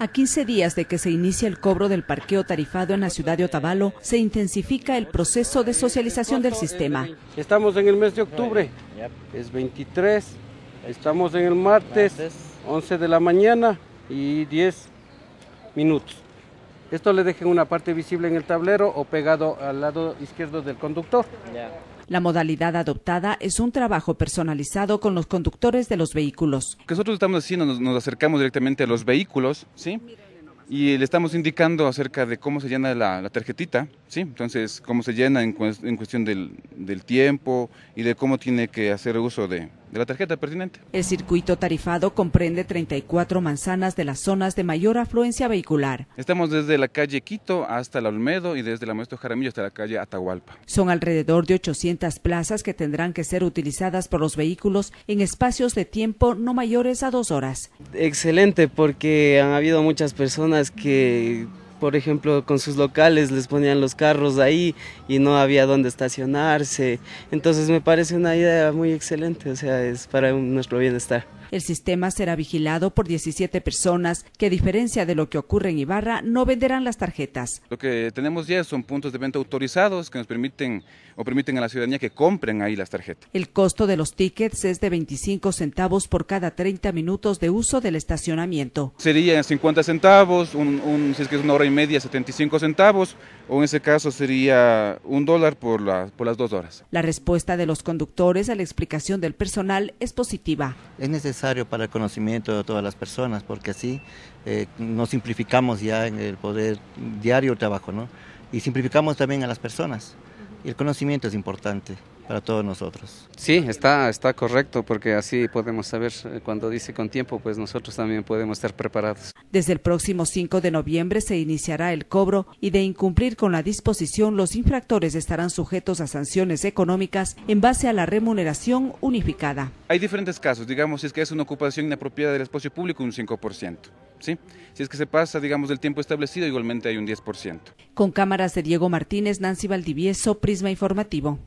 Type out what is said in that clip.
A 15 días de que se inicia el cobro del parqueo tarifado en la ciudad de Otavalo, se intensifica el proceso de socialización del sistema. Estamos en el mes de octubre, es 23, estamos en el martes, 11 de la mañana y 10 minutos. Esto le dejen una parte visible en el tablero o pegado al lado izquierdo del conductor. La modalidad adoptada es un trabajo personalizado con los conductores de los vehículos. que nosotros estamos haciendo, nos, acercamos directamente a los vehículos, ¿sí? y le estamos indicando acerca de cómo se llena la, tarjetita, ¿sí? Entonces, cómo se llena en, cuestión del, tiempo y de cómo tiene que hacer uso de, de la tarjeta pertinente. El circuito tarifado comprende 34 manzanas de las zonas de mayor afluencia vehicular. Estamos desde la calle Quito hasta la Olmedo y desde la Maestro Jaramillo hasta la calle Atahualpa. Son alrededor de 800 plazas que tendrán que ser utilizadas por los vehículos en espacios de tiempo no mayores a dos horas. Excelente, porque han habido muchas personas que por ejemplo, con sus locales les ponían los carros ahí y no había dónde estacionarse. Entonces me parece una idea muy excelente, o sea, es para nuestro bienestar. El sistema será vigilado por 17 personas que, a diferencia de lo que ocurre en Ibarra, no venderán las tarjetas. Lo que tenemos ya son puntos de venta autorizados que nos permiten o permiten a la ciudadanía que compren ahí las tarjetas. El costo de los tickets es de 25 centavos por cada 30 minutos de uso del estacionamiento. Serían 50 centavos, un, si es que es una hora y media, 75 centavos, o en ese caso sería un dólar por, las dos horas. La respuesta de los conductores a la explicación del personal es positiva. Es para el conocimiento de todas las personas, porque así eh, nos simplificamos ya en el poder diario trabajo, ¿no? Y simplificamos también a las personas. El conocimiento es importante para todos nosotros. Sí, está, está correcto, porque así podemos saber, eh, cuando dice con tiempo, pues nosotros también podemos estar preparados. Desde el próximo 5 de noviembre se iniciará el cobro y de incumplir con la disposición, los infractores estarán sujetos a sanciones económicas en base a la remuneración unificada. Hay diferentes casos, digamos, si es que es una ocupación inapropiada del espacio público, un 5%. ¿sí? Si es que se pasa, digamos, del tiempo establecido, igualmente hay un 10%. Con cámaras de Diego Martínez, Nancy Valdivieso, Prisma Informativo.